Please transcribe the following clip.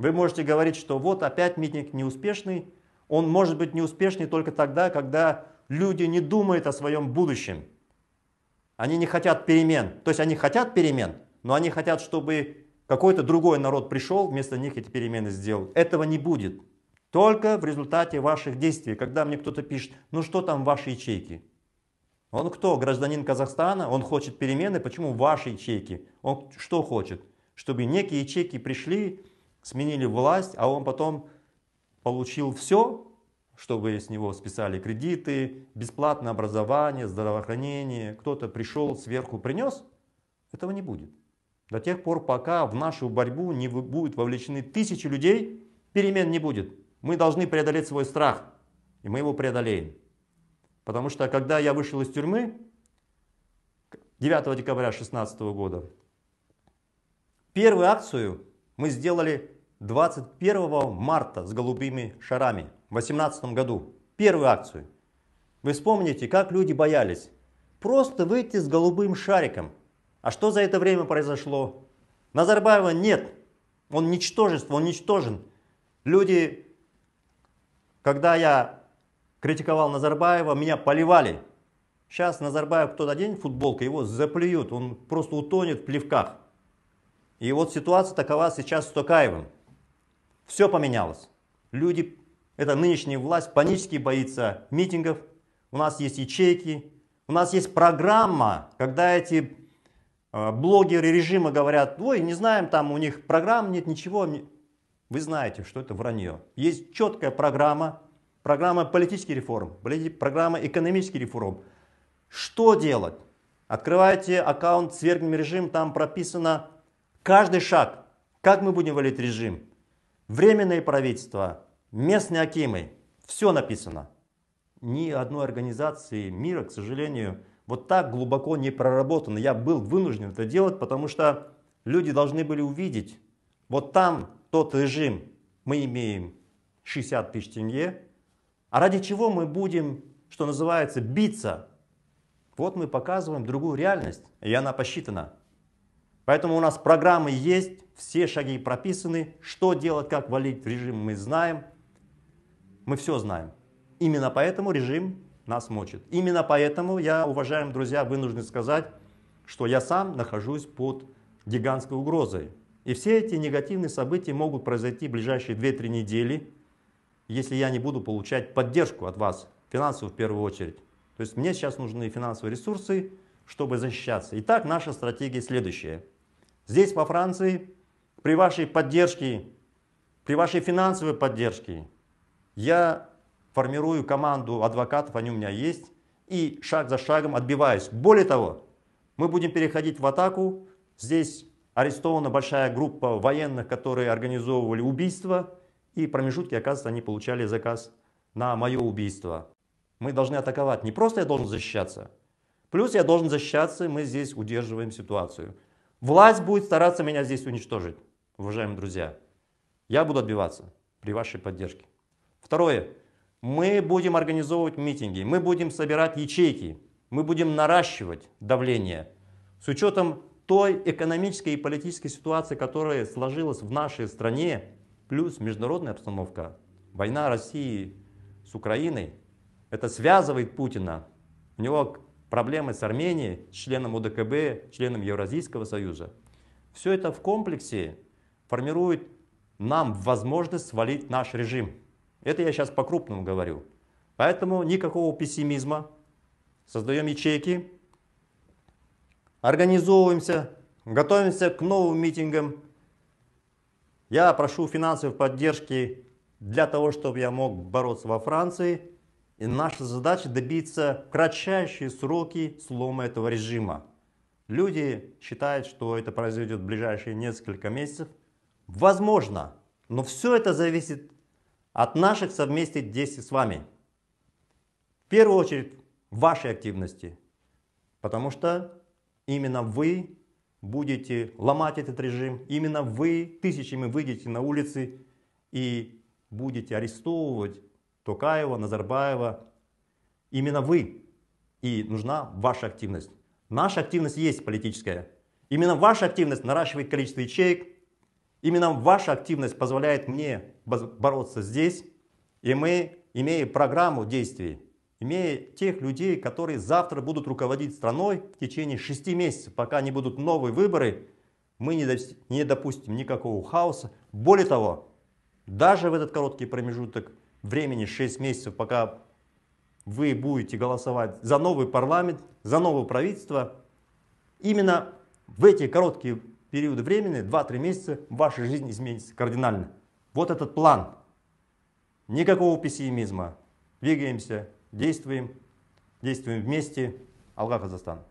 Вы можете говорить, что вот опять митинг неуспешный, он может быть неуспешный только тогда, когда люди не думают о своем будущем. Они не хотят перемен. То есть они хотят перемен, но они хотят, чтобы какой-то другой народ пришел, вместо них эти перемены сделал. Этого не будет. Только в результате ваших действий, когда мне кто-то пишет, ну что там ваши ячейки? Он кто? Гражданин Казахстана? Он хочет перемены. Почему ваши ячейки? Он что хочет? Чтобы некие ячейки пришли, сменили власть, а он потом получил все, чтобы с него списали кредиты, бесплатное образование, здравоохранение, кто-то пришел, сверху принес, этого не будет. До тех пор, пока в нашу борьбу не будут вовлечены тысячи людей, перемен не будет. Мы должны преодолеть свой страх, и мы его преодолеем. Потому что когда я вышел из тюрьмы 9 декабря 2016 года, первую акцию мы сделали 21 марта с голубыми шарами в 2018 году. Первую акцию. Вы вспомните, как люди боялись. Просто выйти с голубым шариком. А что за это время произошло? Назарбаева нет. Он ничтожество, он ничтожен. Люди, когда я критиковал Назарбаева, меня поливали. Сейчас Назарбаев кто-то оденет футболка, его заплюют, он просто утонет в плевках. И вот ситуация такова сейчас с Токаевым. Все поменялось. Люди, эта нынешняя власть панически боится митингов. У нас есть ячейки, у нас есть программа, когда эти э, блогеры режима говорят, ой, не знаем, там у них программ нет, ничего. Вы знаете, что это вранье. Есть четкая программа, программа политических реформ, программа экономических реформ. Что делать? Открываете аккаунт «Свергнем режим», там прописано каждый шаг, как мы будем валить режим – Временные правительства, местные акимы, все написано. Ни одной организации мира, к сожалению, вот так глубоко не проработано. Я был вынужден это делать, потому что люди должны были увидеть, вот там тот режим, мы имеем 60 тысяч тенге, а ради чего мы будем, что называется, биться? Вот мы показываем другую реальность, и она посчитана. Поэтому у нас программы есть, все шаги прописаны, что делать, как валить режим мы знаем, мы все знаем. Именно поэтому режим нас мочит. Именно поэтому я, уважаемые друзья, вынужден сказать, что я сам нахожусь под гигантской угрозой. И все эти негативные события могут произойти в ближайшие 2-3 недели, если я не буду получать поддержку от вас, финансовую в первую очередь. То есть мне сейчас нужны финансовые ресурсы, чтобы защищаться. Итак, наша стратегия следующая. Здесь, во Франции, при вашей поддержке, при вашей финансовой поддержке, я формирую команду адвокатов, они у меня есть, и шаг за шагом отбиваюсь. Более того, мы будем переходить в атаку. Здесь арестована большая группа военных, которые организовывали убийство, и промежутки, оказывается, они получали заказ на мое убийство. Мы должны атаковать. Не просто я должен защищаться. Плюс я должен защищаться, мы здесь удерживаем ситуацию. Власть будет стараться меня здесь уничтожить, уважаемые друзья. Я буду отбиваться при вашей поддержке. Второе. Мы будем организовывать митинги, мы будем собирать ячейки, мы будем наращивать давление с учетом той экономической и политической ситуации, которая сложилась в нашей стране, плюс международная обстановка, война России с Украиной, это связывает Путина. У него проблемы с Арменией, членом ОДКБ, членом Евразийского союза. Все это в комплексе формирует нам возможность свалить наш режим. Это я сейчас по-крупному говорю. Поэтому никакого пессимизма. Создаем ячейки, организовываемся, готовимся к новым митингам. Я прошу финансовой поддержки для того, чтобы я мог бороться во Франции – и наша задача добиться кратчайшие сроки слома этого режима. Люди считают, что это произойдет в ближайшие несколько месяцев. Возможно, но все это зависит от наших совместных действий с вами. В первую очередь вашей активности, потому что именно вы будете ломать этот режим, именно вы тысячами выйдете на улицы и будете арестовывать Токаева, Назарбаева. Именно вы. И нужна ваша активность. Наша активность есть политическая. Именно ваша активность наращивает количество ячеек. Именно ваша активность позволяет мне бороться здесь. И мы, имея программу действий, имея тех людей, которые завтра будут руководить страной в течение шести месяцев, пока не будут новые выборы, мы не допустим никакого хаоса. Более того, даже в этот короткий промежуток времени 6 месяцев, пока вы будете голосовать за новый парламент, за новое правительство, именно в эти короткие периоды времени, 2-3 месяца, ваша жизнь изменится кардинально. Вот этот план. Никакого пессимизма. Двигаемся, действуем, действуем вместе. Аллах Казахстан.